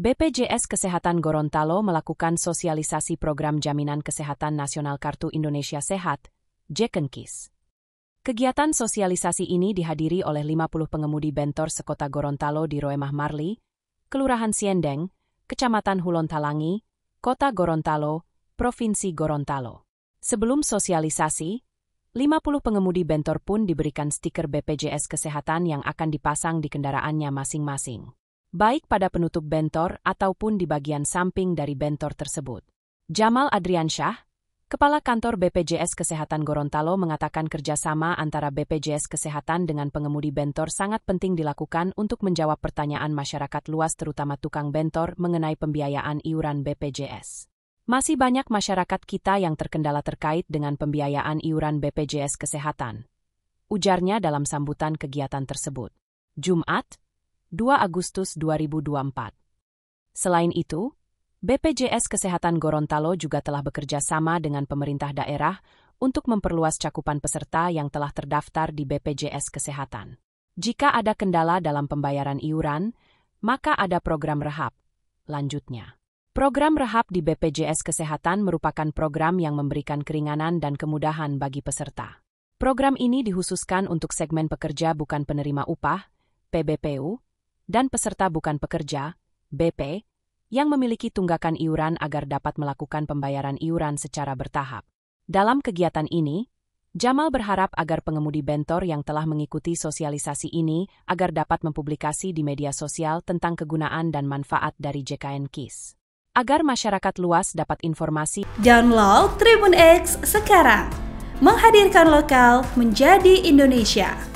BPJS Kesehatan Gorontalo melakukan sosialisasi program Jaminan Kesehatan Nasional Kartu Indonesia Sehat, Jekenkis. Kegiatan sosialisasi ini dihadiri oleh 50 pengemudi bentor sekota Gorontalo di Roemah Marli, Kelurahan Siendeng, Kecamatan Talangi, Kota Gorontalo, Provinsi Gorontalo. Sebelum sosialisasi, 50 pengemudi bentor pun diberikan stiker BPJS Kesehatan yang akan dipasang di kendaraannya masing-masing, baik pada penutup bentor ataupun di bagian samping dari bentor tersebut. Jamal Adriansyah, Kepala Kantor BPJS Kesehatan Gorontalo mengatakan kerjasama antara BPJS Kesehatan dengan pengemudi bentor sangat penting dilakukan untuk menjawab pertanyaan masyarakat luas terutama tukang bentor mengenai pembiayaan iuran BPJS. Masih banyak masyarakat kita yang terkendala terkait dengan pembiayaan iuran BPJS Kesehatan. Ujarnya dalam sambutan kegiatan tersebut. Jumat, 2 Agustus 2024. Selain itu, BPJS Kesehatan Gorontalo juga telah bekerja sama dengan pemerintah daerah untuk memperluas cakupan peserta yang telah terdaftar di BPJS Kesehatan. Jika ada kendala dalam pembayaran iuran, maka ada program rehab. Lanjutnya. Program rehab di BPJS Kesehatan merupakan program yang memberikan keringanan dan kemudahan bagi peserta. Program ini dihususkan untuk segmen pekerja bukan penerima upah, PBPU, dan peserta bukan pekerja, BP, yang memiliki tunggakan iuran agar dapat melakukan pembayaran iuran secara bertahap. Dalam kegiatan ini, Jamal berharap agar pengemudi bentor yang telah mengikuti sosialisasi ini agar dapat mempublikasi di media sosial tentang kegunaan dan manfaat dari JKN KIS agar masyarakat luas dapat informasi. Download Tribun X sekarang, menghadirkan lokal menjadi Indonesia.